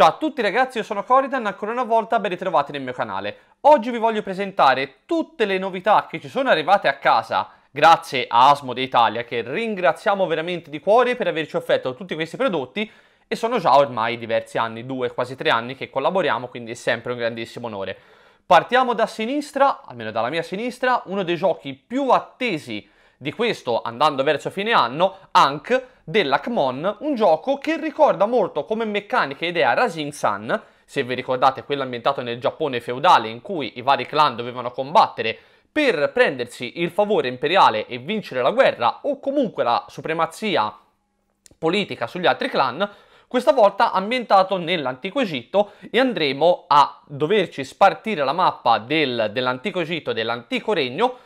Ciao a tutti ragazzi, io sono Coridan, ancora una volta ben ritrovati nel mio canale. Oggi vi voglio presentare tutte le novità che ci sono arrivate a casa grazie a Asmode Italia, che ringraziamo veramente di cuore per averci offerto tutti questi prodotti e sono già ormai diversi anni, due, quasi tre anni che collaboriamo, quindi è sempre un grandissimo onore. Partiamo da sinistra, almeno dalla mia sinistra, uno dei giochi più attesi di questo andando verso fine anno, Ankh dell'Acmon, un gioco che ricorda molto come meccanica e idea Rising Sun, se vi ricordate quello ambientato nel Giappone feudale in cui i vari clan dovevano combattere per prendersi il favore imperiale e vincere la guerra o comunque la supremazia politica sugli altri clan, questa volta ambientato nell'Antico Egitto e andremo a doverci spartire la mappa del, dell'Antico Egitto, dell'Antico Regno,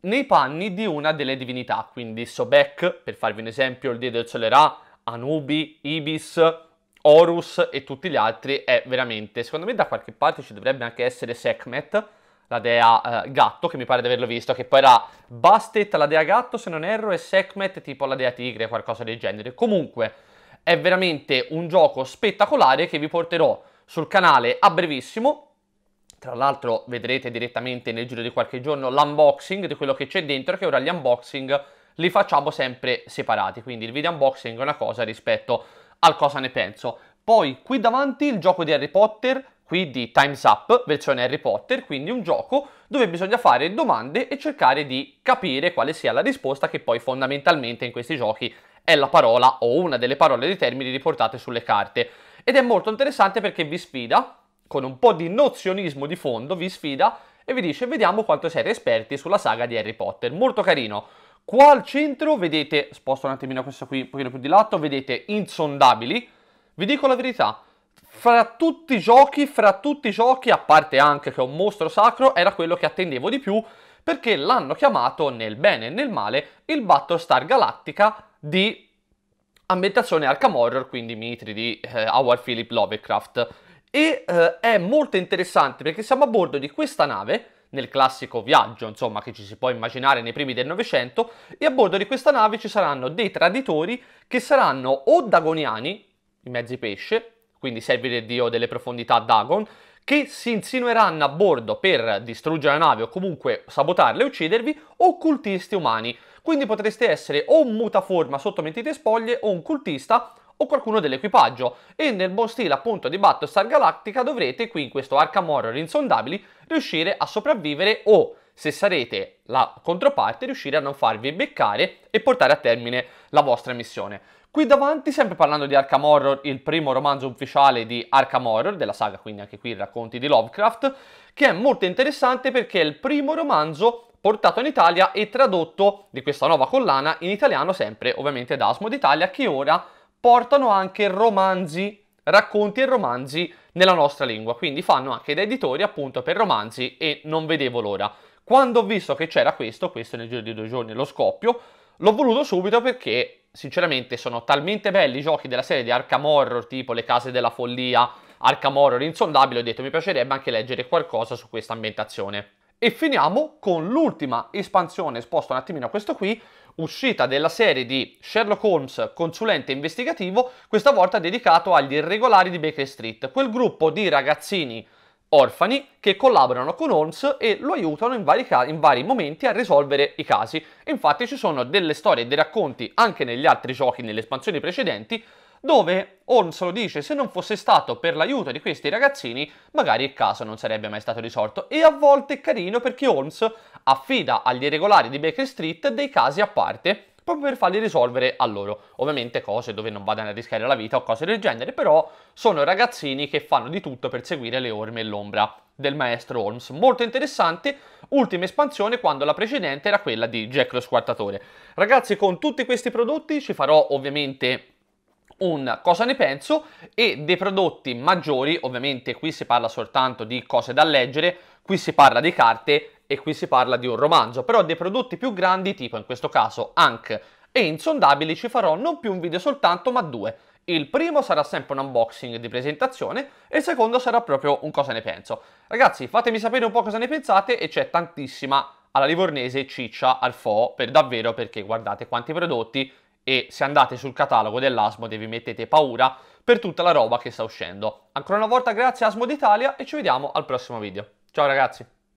nei panni di una delle divinità, quindi Sobek, per farvi un esempio, il dio del sole Ra, Anubi, Ibis, Horus e tutti gli altri è veramente, secondo me da qualche parte ci dovrebbe anche essere Sekhmet, la dea eh, gatto, che mi pare di averlo visto, che poi era Bastet la dea gatto se non erro e Sekhmet tipo la dea tigre, qualcosa del genere. Comunque è veramente un gioco spettacolare che vi porterò sul canale a brevissimo tra l'altro vedrete direttamente nel giro di qualche giorno l'unboxing di quello che c'è dentro, che ora gli unboxing li facciamo sempre separati, quindi il video unboxing è una cosa rispetto al cosa ne penso. Poi qui davanti il gioco di Harry Potter, qui di Time's Up, versione Harry Potter, quindi un gioco dove bisogna fare domande e cercare di capire quale sia la risposta che poi fondamentalmente in questi giochi è la parola o una delle parole dei termini riportate sulle carte. Ed è molto interessante perché vi sfida con un po' di nozionismo di fondo vi sfida e vi dice vediamo quanto siete esperti sulla saga di Harry Potter. Molto carino. Qua al centro vedete, sposto un attimino questo qui un pochino più di lato, vedete insondabili. Vi dico la verità, fra tutti i giochi, fra tutti i giochi, a parte anche che è un mostro sacro, era quello che attendevo di più perché l'hanno chiamato nel bene e nel male il Battlestar Galactica di ambientazione Arkham Horror, quindi mitri di eh, Howard Philip Lovecraft e eh, è molto interessante perché siamo a bordo di questa nave nel classico viaggio, insomma, che ci si può immaginare nei primi del Novecento, e a bordo di questa nave ci saranno dei traditori che saranno o dagoniani, i mezzi pesce, quindi servi del dio delle profondità Dagon, che si insinueranno a bordo per distruggere la nave o comunque sabotarla e uccidervi, o cultisti umani. Quindi potreste essere o un mutaforma sotto mentite spoglie o un cultista o qualcuno dell'equipaggio e nel buon stile appunto di Battlestar Galactica dovrete qui in questo Arkham Horror insondabili riuscire a sopravvivere o se sarete la controparte riuscire a non farvi beccare e portare a termine la vostra missione. Qui davanti, sempre parlando di Arkham Horror, il primo romanzo ufficiale di Arkham Horror, della saga quindi anche qui i racconti di Lovecraft, che è molto interessante perché è il primo romanzo portato in Italia e tradotto di questa nuova collana in italiano sempre ovviamente da Asmo d'Italia che ora portano anche romanzi, racconti e romanzi nella nostra lingua, quindi fanno anche da editori appunto per romanzi e non vedevo l'ora. Quando ho visto che c'era questo, questo nel giro di due giorni lo scoppio, l'ho voluto subito perché sinceramente sono talmente belli i giochi della serie di Arkham Horror, tipo Le Case della Follia, Arkham Horror Insondabile, ho detto mi piacerebbe anche leggere qualcosa su questa ambientazione. E finiamo con l'ultima espansione esposta un attimino a questo qui, uscita della serie di Sherlock Holmes consulente investigativo, questa volta dedicato agli irregolari di Baker Street, quel gruppo di ragazzini orfani che collaborano con Holmes e lo aiutano in vari, in vari momenti a risolvere i casi. Infatti ci sono delle storie e dei racconti anche negli altri giochi, nelle espansioni precedenti, dove Holmes lo dice se non fosse stato per l'aiuto di questi ragazzini magari il caso non sarebbe mai stato risolto e a volte è carino perché Holmes affida agli irregolari di Baker Street dei casi a parte proprio per farli risolvere a loro. Ovviamente cose dove non vadano a rischiare la vita o cose del genere, però sono ragazzini che fanno di tutto per seguire le orme e l'ombra del maestro Holmes. Molto interessante, ultima espansione quando la precedente era quella di Jack lo Squartatore. Ragazzi, con tutti questi prodotti ci farò ovviamente un cosa ne penso e dei prodotti maggiori, ovviamente qui si parla soltanto di cose da leggere, qui si parla di carte e qui si parla di un romanzo, però dei prodotti più grandi tipo in questo caso Ank e Insondabili ci farò non più un video soltanto ma due. Il primo sarà sempre un unboxing di presentazione e il secondo sarà proprio un cosa ne penso. Ragazzi fatemi sapere un po' cosa ne pensate e c'è tantissima alla Livornese ciccia al fo per davvero perché guardate quanti prodotti e se andate sul catalogo dell'Asmode vi mettete paura per tutta la roba che sta uscendo. Ancora una volta grazie Asmode Italia e ci vediamo al prossimo video. Ciao ragazzi!